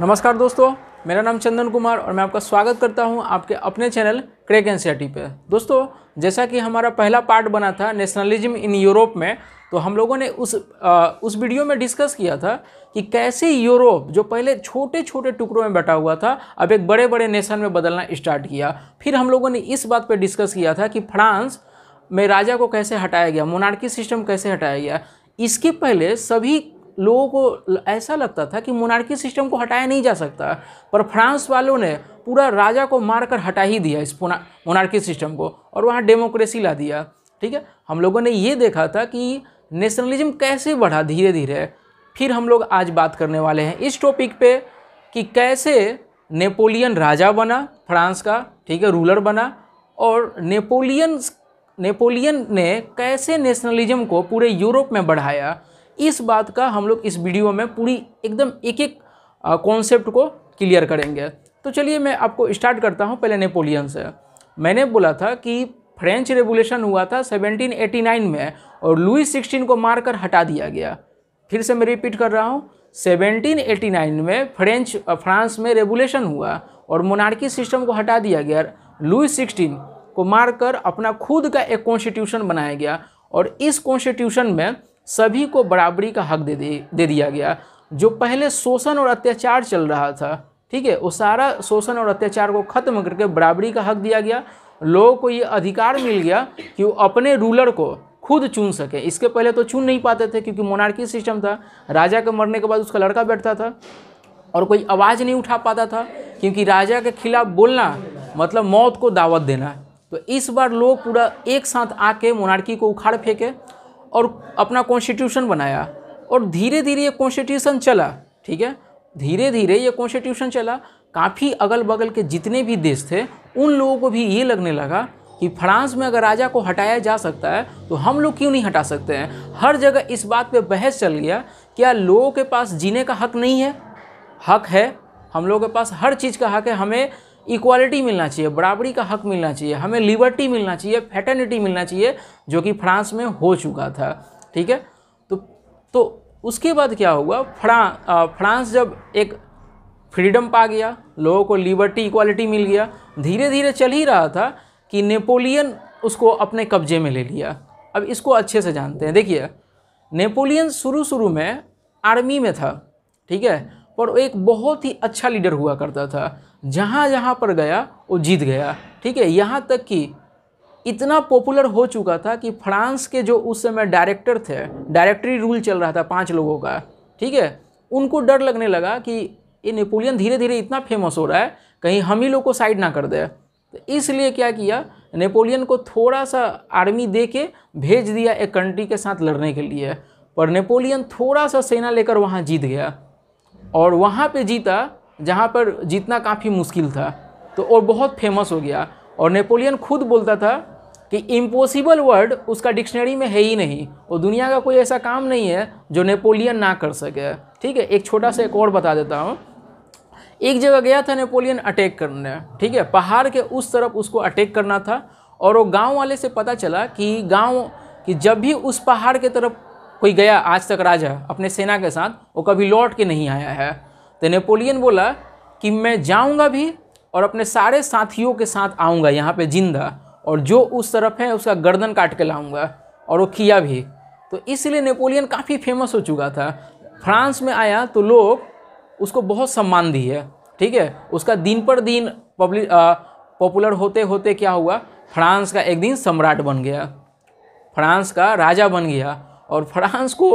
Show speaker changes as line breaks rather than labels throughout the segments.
नमस्कार दोस्तों मेरा नाम चंदन कुमार और मैं आपका स्वागत करता हूं आपके अपने चैनल क्रेक एन पे दोस्तों जैसा कि हमारा पहला पार्ट बना था नेशनलिज्म इन यूरोप में तो हम लोगों ने उस आ, उस वीडियो में डिस्कस किया था कि कैसे यूरोप जो पहले छोटे छोटे टुकड़ों में बटा हुआ था अब एक बड़े बड़े नेशन में बदलना स्टार्ट किया फिर हम लोगों ने इस बात पर डिस्कस किया था कि फ्रांस में राजा को कैसे हटाया गया मोनार्की सिस्टम कैसे हटाया गया इसके पहले सभी लोगों को ऐसा लगता था कि मोनार्की सिस्टम को हटाया नहीं जा सकता पर फ्रांस वालों ने पूरा राजा को मारकर हटा ही दिया इस मोनार्की सिस्टम को और वहाँ डेमोक्रेसी ला दिया ठीक है हम लोगों ने ये देखा था कि नेशनलिज्म कैसे बढ़ा धीरे धीरे फिर हम लोग आज बात करने वाले हैं इस टॉपिक पे कि कैसे नेपोलियन राजा बना फ्रांस का ठीक है रूलर बना और नेपोलियन नेपोलियन ने कैसे नेशनलिज्म को पूरे यूरोप में बढ़ाया इस बात का हम लोग इस वीडियो में पूरी एकदम एक एक कॉन्सेप्ट को क्लियर करेंगे तो चलिए मैं आपको स्टार्ट करता हूँ पहले नेपोलियन से मैंने बोला था कि फ्रेंच रेवोल्यूशन हुआ था 1789 में और लुई सिक्सटीन को मारकर हटा दिया गया फिर से मैं रिपीट कर रहा हूँ 1789 में फ्रेंच फ्रांस में रेवोल्यूशन हुआ और मोनार्की सिस्टम को हटा दिया गया लुई सिक्सटीन को मारकर अपना खुद का एक कॉन्स्टिट्यूशन बनाया गया और इस कॉन्स्टिट्यूशन में सभी को बराबरी का हक दे दे, दे दिया गया जो पहले शोषण और अत्याचार चल रहा था ठीक है वो सारा शोषण और अत्याचार को ख़त्म करके बराबरी का हक दिया गया लोगों को ये अधिकार मिल गया कि वो अपने रूलर को खुद चुन सके इसके पहले तो चुन नहीं पाते थे क्योंकि मोनार्की सिस्टम था राजा के मरने के बाद उसका लड़का बैठता था और कोई आवाज़ नहीं उठा पाता था क्योंकि राजा के खिलाफ बोलना मतलब मौत को दावत देना तो इस बार लोग पूरा एक साथ आके मोनार्की को उखाड़ फेंके और अपना कॉन्स्टिट्यूशन बनाया और धीरे धीरे ये कॉन्स्टिट्यूशन चला ठीक है धीरे धीरे ये कॉन्स्टिट्यूशन चला काफ़ी अगल बगल के जितने भी देश थे उन लोगों को भी ये लगने लगा कि फ्रांस में अगर राजा को हटाया जा सकता है तो हम लोग क्यों नहीं हटा सकते हैं हर जगह इस बात पे बहस चल गया क्या लोगों के पास जीने का हक नहीं है हक है हम लोगों के पास हर चीज़ का हक है हमें इक्वालिटी मिलना चाहिए बराबरी का हक मिलना चाहिए हमें लिबर्टी मिलना चाहिए फैटर्निटी मिलना चाहिए जो कि फ्रांस में हो चुका था ठीक है तो तो उसके बाद क्या हुआ फ्रां फ्रांस जब एक फ्रीडम पा गया लोगों को लिबर्टी इक्वालिटी मिल गया धीरे धीरे चल ही रहा था कि नेपोलियन उसको अपने कब्जे में ले लिया अब इसको अच्छे से जानते हैं देखिए नेपोलियन शुरू शुरू में आर्मी में था ठीक है और एक बहुत ही अच्छा लीडर हुआ करता था जहाँ जहाँ पर गया वो जीत गया ठीक है यहाँ तक कि इतना पॉपुलर हो चुका था कि फ्रांस के जो उस समय डायरेक्टर थे डायरेक्टरी रूल चल रहा था पांच लोगों का ठीक है उनको डर लगने लगा कि ये नेपोलियन धीरे धीरे इतना फेमस हो रहा है कहीं हम ही लोग को साइड ना कर दे तो इसलिए क्या किया नेपोलियन को थोड़ा सा आर्मी दे के भेज दिया एक कंट्री के साथ लड़ने के लिए पर नेपोलियन थोड़ा सा सेना लेकर वहाँ जीत गया और वहाँ पे जीता जहाँ पर जीतना काफ़ी मुश्किल था तो और बहुत फेमस हो गया और नेपोलियन खुद बोलता था कि इम्पॉसिबल वर्ड उसका डिक्शनरी में है ही नहीं और दुनिया का कोई ऐसा काम नहीं है जो नेपोलियन ना कर सके ठीक है एक छोटा सा एक और बता देता हूँ एक जगह गया था नेपोलियन अटैक करने ठीक है पहाड़ के उस तरफ उसको अटैक करना था और वो गांव वाले से पता चला कि गांव कि जब भी उस पहाड़ के तरफ कोई गया आज तक राजा अपने सेना के साथ वो कभी लौट के नहीं आया है तो नेपोलियन बोला कि मैं जाऊँगा भी और अपने सारे साथियों के साथ आऊँगा यहाँ पर जिंदा और जो उस तरफ है उसका गर्दन काट के लाऊँगा और वो किया भी तो इसलिए नेपोलियन काफ़ी फेमस हो चुका था फ्रांस में आया तो लोग उसको बहुत सम्मान दिए ठीक है उसका दिन पर दिन पब्लिक पॉपुलर होते होते क्या हुआ फ्रांस का एक दिन सम्राट बन गया फ्रांस का राजा बन गया और फ्रांस को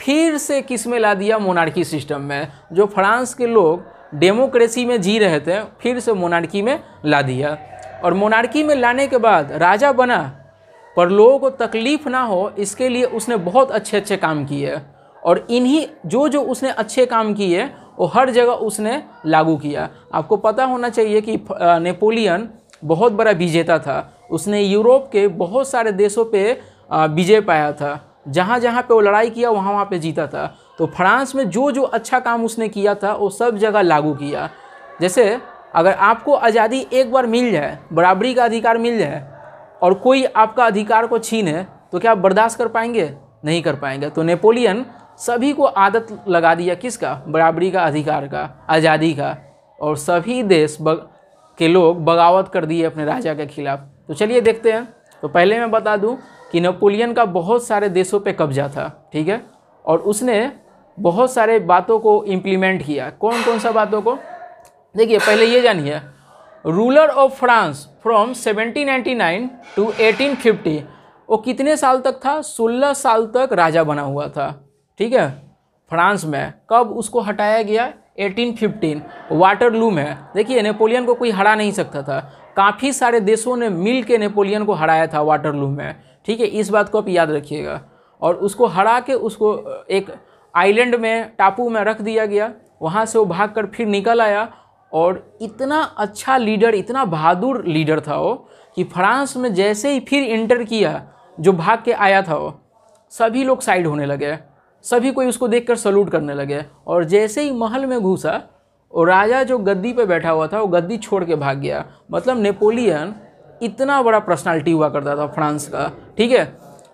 फिर से किस में ला दिया मोनार्की सिस्टम में जो फ्रांस के लोग डेमोक्रेसी में जी रहे थे फिर से मोनार्की में ला दिया और मोनार्की में लाने के बाद राजा बना पर लोगों को तकलीफ़ ना हो इसके लिए उसने बहुत अच्छे अच्छे काम किए और इन्हीं जो जो उसने अच्छे काम किए वो हर जगह उसने लागू किया आपको पता होना चाहिए कि नेपोलियन बहुत बड़ा विजेता था उसने यूरोप के बहुत सारे देशों पे विजय पाया था जहाँ जहाँ पे वो लड़ाई किया वहाँ वहाँ पे जीता था तो फ्रांस में जो जो अच्छा काम उसने किया था वो सब जगह लागू किया जैसे अगर आपको आज़ादी एक बार मिल जाए बराबरी का अधिकार मिल जाए और कोई आपका अधिकार को छीने तो क्या आप बर्दाश्त कर पाएंगे नहीं कर पाएंगे तो नेपोलियन सभी को आदत लगा दिया किसका बराबरी का अधिकार का आज़ादी का और सभी देश बग, के लोग बगावत कर दिए अपने राजा के खिलाफ तो चलिए देखते हैं तो पहले मैं बता दूं कि नेपोलियन का बहुत सारे देशों पे कब्जा था ठीक है और उसने बहुत सारे बातों को इम्प्लीमेंट किया कौन कौन सा बातों को देखिए पहले ये जानिए ruler of France from 1799 to 1850 वो कितने साल तक था 16 साल तक राजा बना हुआ था ठीक है फ्रांस में कब उसको हटाया गया 1815 लू में देखिए नेपोलियन को कोई हरा नहीं सकता था काफ़ी सारे देशों ने मिल के नेपोलियन को हराया था वाटर लू में ठीक है इस बात को आप याद रखिएगा और उसको हरा के उसको एक आइलैंड में टापू में रख दिया गया वहाँ से वो भाग कर फिर निकल आया और इतना अच्छा लीडर इतना बहादुर लीडर था वो कि फ्रांस में जैसे ही फिर इंटर किया जो भाग के आया था वो सभी लोग साइड होने लगे सभी कोई उसको देखकर सल्यूट करने लगे और जैसे ही महल में घुसा और राजा जो गद्दी पर बैठा हुआ था वो गद्दी छोड़ के भाग गया मतलब नेपोलियन इतना बड़ा पर्सनालिटी हुआ करता था फ्रांस का ठीक है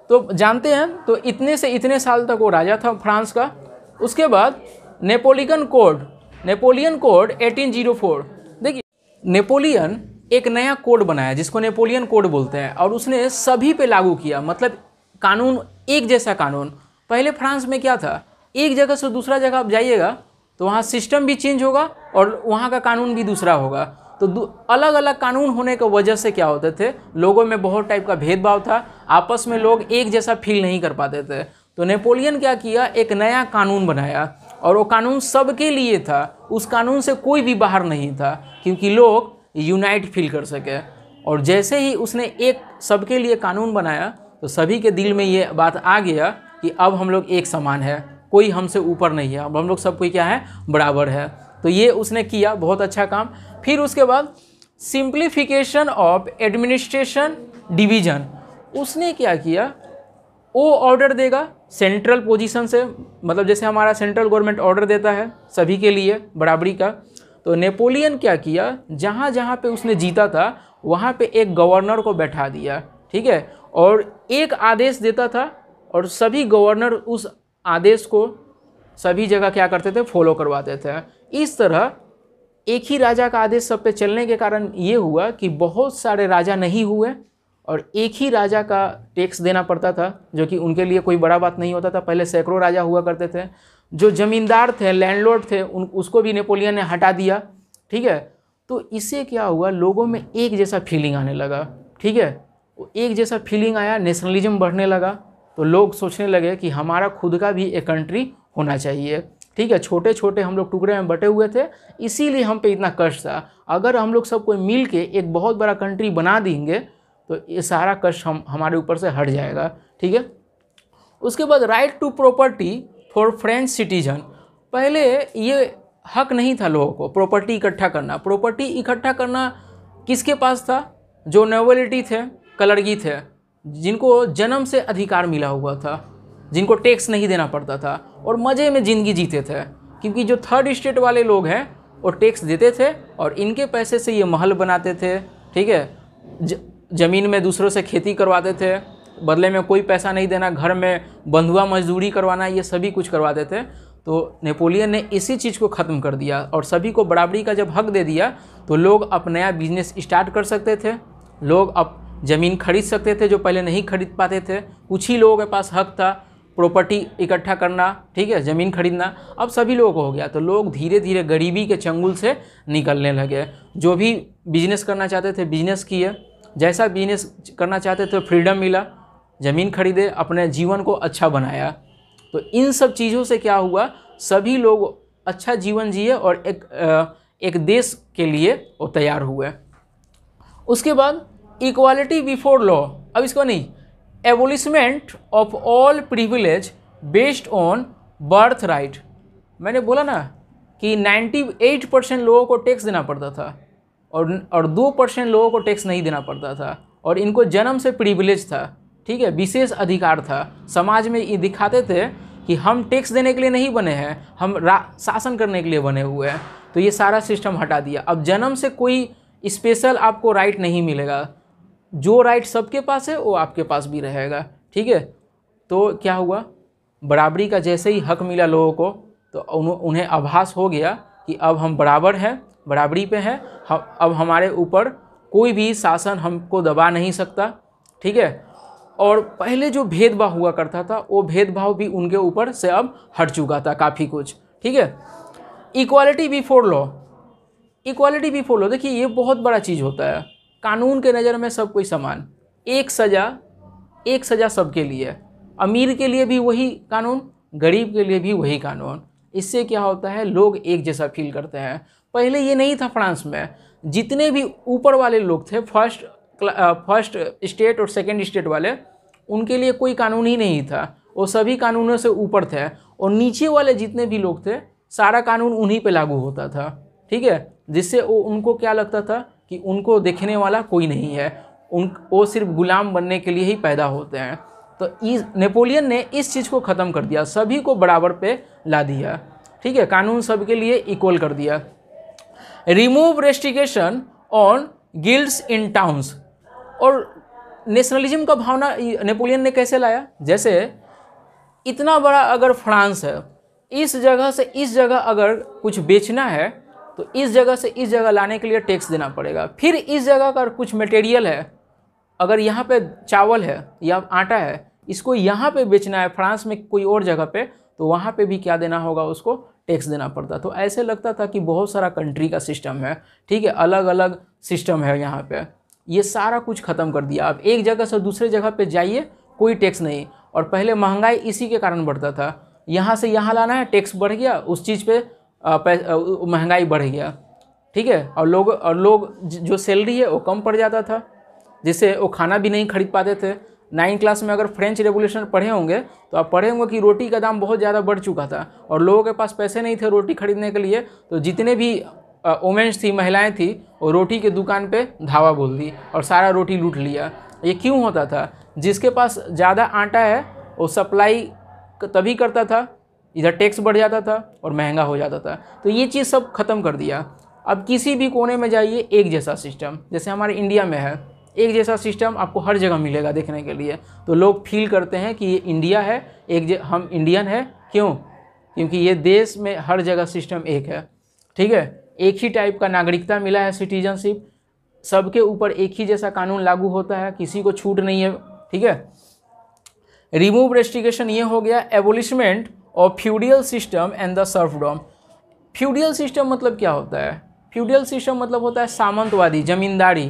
तो जानते हैं तो इतने से इतने साल तक वो राजा था फ्रांस का उसके बाद नेपोलियन कोड नेपोलियन कोड 1804 देखिए नेपोलियन एक नया कोड बनाया जिसको नेपोलियन कोड बोलते हैं और उसने सभी पे लागू किया मतलब कानून एक जैसा कानून पहले फ्रांस में क्या था एक जगह से दूसरा जगह आप जाइएगा तो वहाँ सिस्टम भी चेंज होगा और वहाँ का कानून भी दूसरा होगा तो अलग अलग कानून होने की वजह से क्या होते थे लोगों में बहुत टाइप का भेदभाव था आपस में लोग एक जैसा फील नहीं कर पाते थे तो नेपोलियन क्या किया एक नया कानून बनाया और वो कानून सबके लिए था उस कानून से कोई भी बाहर नहीं था क्योंकि लोग यूनाइट फील कर सके और जैसे ही उसने एक सबके लिए कानून बनाया तो सभी के दिल में ये बात आ गया कि अब हम लोग एक समान है कोई हमसे ऊपर नहीं है अब हम लोग सब कोई क्या है बराबर है तो ये उसने किया बहुत अच्छा काम फिर उसके बाद सिंप्लीफिकेशन ऑफ एडमिनिस्ट्रेशन डिवीजन उसने क्या किया वो ऑर्डर देगा सेंट्रल पोजीशन से मतलब जैसे हमारा सेंट्रल गवर्नमेंट ऑर्डर देता है सभी के लिए बराबरी का तो नेपोलियन क्या किया जहाँ जहाँ पे उसने जीता था वहाँ पे एक गवर्नर को बैठा दिया ठीक है और एक आदेश देता था और सभी गवर्नर उस आदेश को सभी जगह क्या करते थे फॉलो करवाते थे इस तरह एक ही राजा का आदेश सब पे चलने के कारण ये हुआ कि बहुत सारे राजा नहीं हुए और एक ही राजा का टैक्स देना पड़ता था जो कि उनके लिए कोई बड़ा बात नहीं होता था पहले सैकड़ों राजा हुआ करते थे जो ज़मींदार थे लैंडलॉर्ड थे उन उसको भी नेपोलियन ने हटा दिया ठीक है तो इससे क्या हुआ लोगों में एक जैसा फीलिंग आने लगा ठीक है एक जैसा फीलिंग आया नेशनलिज्म बढ़ने लगा तो लोग सोचने लगे कि हमारा खुद का भी एक कंट्री होना चाहिए ठीक है छोटे छोटे हम लोग टुकड़े में बटे हुए थे इसीलिए हम पे इतना कष्ट था अगर हम लोग सब कोई मिल के एक बहुत बड़ा कंट्री बना देंगे तो ये सारा कष्ट हम हमारे ऊपर से हट जाएगा ठीक है उसके बाद right to property for French citizen पहले ये हक नहीं था लोगों को प्रॉपर्टी इकट्ठा करना प्रॉपर्टी इकट्ठा करना किसके पास था जो नोवेलिटी थे कलरगी थे जिनको जन्म से अधिकार मिला हुआ था जिनको टैक्स नहीं देना पड़ता था और मज़े में ज़िंदगी जीते थे क्योंकि जो थर्ड स्टेट वाले लोग हैं वो टैक्स देते थे और इनके पैसे से ये महल बनाते थे ठीक है ज़मीन में दूसरों से खेती करवाते थे बदले में कोई पैसा नहीं देना घर में बंधुआ मजदूरी करवाना ये सभी कुछ करवाते थे तो नेपोलियन ने इसी चीज़ को ख़त्म कर दिया और सभी को बराबरी का जब हक दे दिया तो लोग अब नया बिजनेस स्टार्ट कर सकते थे लोग अब ज़मीन खरीद सकते थे जो पहले नहीं खरीद पाते थे कुछ ही लोगों के पास हक था प्रॉपर्टी इकट्ठा करना ठीक है ज़मीन खरीदना अब सभी लोगों को हो गया तो लोग धीरे धीरे गरीबी के चंगुल से निकलने लगे जो भी बिजनेस करना चाहते थे बिजनेस किए जैसा बिजनेस करना चाहते थे फ्रीडम मिला ज़मीन खरीदे अपने जीवन को अच्छा बनाया तो इन सब चीज़ों से क्या हुआ सभी लोग अच्छा जीवन जिए और एक एक देश के लिए वो तैयार हुए उसके बाद इक्वालिटी बिफोर लॉ अब इसको नहीं abolishment of all privilege based on birth right मैंने बोला ना कि 98 परसेंट लोगों को टैक्स देना पड़ता था और और दो परसेंट लोगों को टैक्स नहीं देना पड़ता था और इनको जन्म से प्रिविलेज था ठीक है विशेष अधिकार था समाज में ये दिखाते थे कि हम टैक्स देने के लिए नहीं बने हैं हम शासन करने के लिए बने हुए हैं तो ये सारा सिस्टम हटा दिया अब जन्म से कोई स्पेशल आपको राइट नहीं मिलेगा जो राइट सबके पास है वो आपके पास भी रहेगा ठीक है तो क्या हुआ बराबरी का जैसे ही हक मिला लोगों को तो उन्हें आभास हो गया कि अब हम बराबर हैं बराबरी पे हैं हम अब हमारे ऊपर कोई भी शासन हमको दबा नहीं सकता ठीक है और पहले जो भेदभाव हुआ करता था वो भेदभाव भी उनके ऊपर से अब हट चुका था काफ़ी कुछ ठीक है equality before law equality before law देखिए ये बहुत बड़ा चीज़ होता है कानून के नज़र में सब कोई समान एक सज़ा एक सज़ा सबके लिए अमीर के लिए भी वही कानून गरीब के लिए भी वही कानून इससे क्या होता है लोग एक जैसा फील करते हैं पहले ये नहीं था फ्रांस में जितने भी ऊपर वाले लोग थे फर्स्ट फर्स्ट स्टेट और सेकेंड स्टेट वाले उनके लिए कोई कानून ही नहीं था वो सभी कानूनों से ऊपर थे और नीचे वाले जितने भी लोग थे सारा कानून उन्हीं पे लागू होता था ठीक है जिससे वो उनको क्या लगता था कि उनको देखने वाला कोई नहीं है उन वो सिर्फ गुलाम बनने के लिए ही पैदा होते हैं तो इस नेपोलियन ने इस चीज़ को ख़त्म कर दिया सभी को बराबर पे ला दिया ठीक है कानून सबके लिए इक्वल कर दिया remove restriction on guilds in towns और नेशनलिज्म का भावना नेपोलियन ने कैसे लाया जैसे इतना बड़ा अगर फ्रांस है इस जगह से इस जगह अगर कुछ बेचना है तो इस जगह से इस जगह लाने के लिए टैक्स देना पड़ेगा फिर इस जगह का कुछ मटेरियल है अगर यहाँ पे चावल है या आटा है इसको यहाँ पे बेचना है फ्रांस में कोई और जगह पे तो वहाँ पे भी क्या देना होगा उसको टैक्स देना पड़ता तो ऐसे लगता था कि बहुत सारा कंट्री का सिस्टम है ठीक है अलग अलग सिस्टम है यहाँ पे ये सारा कुछ ख़त्म कर दिया अब एक जगह से दूसरे जगह पर जाइए कोई टैक्स नहीं और पहले महंगाई इसी के कारण बढ़ता था यहाँ से यहाँ लाना है टैक्स बढ़ गया उस चीज़ पर महंगाई बढ़ गया ठीक है और लोग और लोग जो सैलरी है वो कम पड़ जाता था जिससे वो खाना भी नहीं खरीद पाते थे नाइन्थ क्लास में अगर फ्रेंच रेवोल्यूशन पढ़े होंगे तो आप पढ़े होंगे कि रोटी का दाम बहुत ज़्यादा बढ़ चुका था और लोगों के पास पैसे नहीं थे रोटी खरीदने के लिए तो जितने भी वोमेंस थी महिलाएं थी वो रोटी के दुकान पे धावा बोल दी और सारा रोटी लूट लिया ये क्यों होता था जिसके पास ज़्यादा आटा है वो सप्लाई तभी करता था इधर टैक्स बढ़ जाता था और महंगा हो जाता था तो ये चीज़ सब ख़त्म कर दिया अब किसी भी कोने में जाइए एक जैसा सिस्टम जैसे हमारे इंडिया में है एक जैसा सिस्टम आपको हर जगह मिलेगा देखने के लिए तो लोग फील करते हैं कि ये इंडिया है एक हम इंडियन है क्यों क्योंकि ये देश में हर जगह सिस्टम एक है ठीक है एक ही टाइप का नागरिकता मिला है सिटीजनशिप सबके ऊपर एक ही जैसा कानून लागू होता है किसी को छूट नहीं है ठीक है रिमूव रेस्ट्रिकेशन ये हो गया एबोलिशमेंट और feudal system and the serfdom feudal system मतलब क्या होता है फ्यूडियल सिस्टम मतलब होता है सामंतवादी ज़मींदारी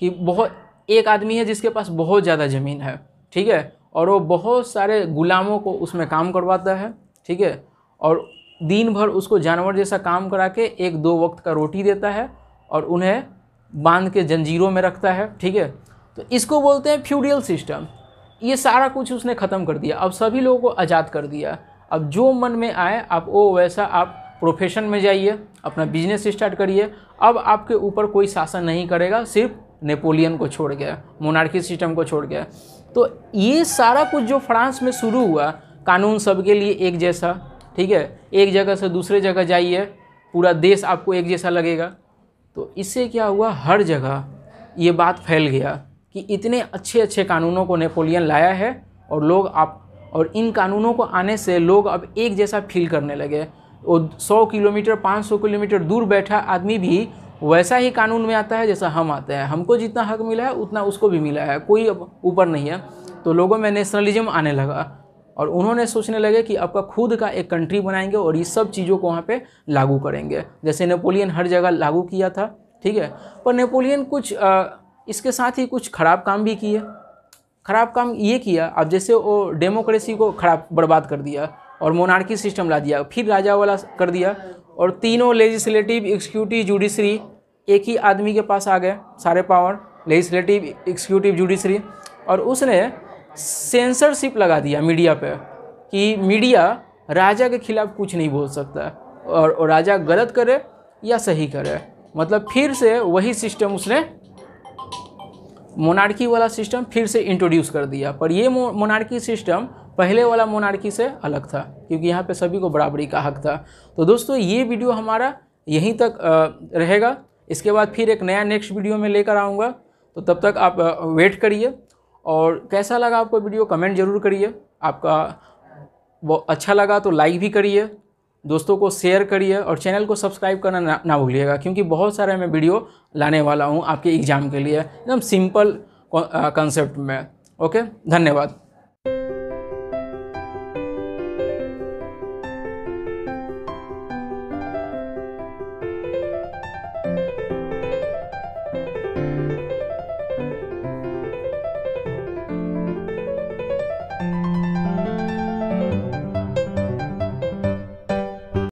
कि बहुत एक आदमी है जिसके पास बहुत ज़्यादा ज़मीन है ठीक है और वो बहुत सारे गुलामों को उसमें काम करवाता है ठीक है और दिन भर उसको जानवर जैसा काम करा के एक दो वक्त का रोटी देता है और उन्हें बांध के जंजीरों में रखता है ठीक है तो इसको बोलते हैं फ्यूडियल सिस्टम ये सारा कुछ उसने ख़त्म कर दिया अब सभी लोगों को आज़ाद कर दिया अब जो मन में आए आप वो वैसा आप प्रोफेशन में जाइए अपना बिजनेस स्टार्ट करिए अब आपके ऊपर कोई शासन नहीं करेगा सिर्फ नेपोलियन को छोड़ गया मोनार्की सिस्टम को छोड़ गया तो ये सारा कुछ जो फ्रांस में शुरू हुआ कानून सबके लिए एक जैसा ठीक है एक जगह से दूसरे जगह जाइए पूरा देश आपको एक जैसा लगेगा तो इससे क्या हुआ हर जगह ये बात फैल गया कि इतने अच्छे अच्छे कानूनों को नेपोलियन लाया है और लोग आप और इन कानूनों को आने से लोग अब एक जैसा फील करने लगे वो सौ किलोमीटर पाँच सौ किलोमीटर दूर बैठा आदमी भी वैसा ही कानून में आता है जैसा हम आते हैं हमको जितना हक मिला है उतना उसको भी मिला है कोई ऊपर नहीं है तो लोगों में नेशनलिज्म आने लगा और उन्होंने सोचने लगे कि आपका खुद का एक कंट्री बनाएंगे और ये सब चीज़ों को वहाँ पे लागू करेंगे जैसे नेपोलियन हर जगह लागू किया था ठीक है पर नेपोलियन कुछ आ, इसके साथ ही कुछ ख़राब काम भी किए खराब काम ये किया अब जैसे वो डेमोक्रेसी को खराब बर्बाद कर दिया और मोनार्की सिस्टम ला दिया फिर राजा वाला कर दिया और तीनों लेजिस्लेटिव एग्जीक्यूटिव जुडिशरी एक ही आदमी के पास आ गए सारे पावर लेजिस्लेटिव एग्जीक्यूटिव जुडिशरी और उसने सेंसरशिप लगा दिया मीडिया पे कि मीडिया राजा के खिलाफ कुछ नहीं बोल सकता और, और राजा गलत करे या सही करे मतलब फिर से वही सिस्टम उसने मोनार्की वाला सिस्टम फिर से इंट्रोड्यूस कर दिया पर ये मोनार्की सिस्टम पहले वाला मोनार्की से अलग था क्योंकि यहाँ पे सभी को बराबरी का हक था तो दोस्तों ये वीडियो हमारा यहीं तक रहेगा इसके बाद फिर एक नया नेक्स्ट वीडियो में लेकर आऊँगा तो तब तक आप वेट करिए और कैसा लगा आपको वीडियो कमेंट जरूर करिए आपका वो अच्छा लगा तो लाइक भी करिए दोस्तों को शेयर करिए और चैनल को सब्सक्राइब करना ना, ना भूलिएगा क्योंकि बहुत सारे मैं वीडियो लाने वाला हूँ आपके एग्ज़ाम के लिए एकदम सिंपल कॉन्सेप्ट में ओके धन्यवाद